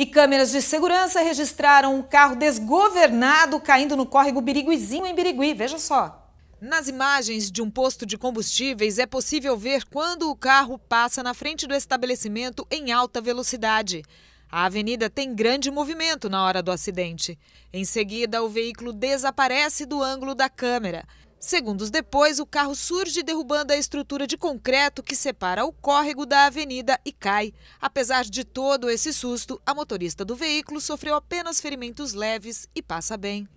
E câmeras de segurança registraram um carro desgovernado caindo no córrego Biriguizinho, em Birigui. Veja só. Nas imagens de um posto de combustíveis é possível ver quando o carro passa na frente do estabelecimento em alta velocidade. A avenida tem grande movimento na hora do acidente. Em seguida, o veículo desaparece do ângulo da câmera. Segundos depois, o carro surge derrubando a estrutura de concreto que separa o córrego da avenida e cai. Apesar de todo esse susto, a motorista do veículo sofreu apenas ferimentos leves e passa bem.